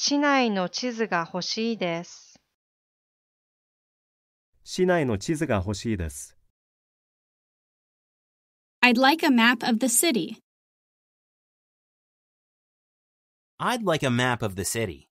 市内の地図が欲しいです。市内の地図が欲しいです。I'd like a map of the city. I'd like a map of the city.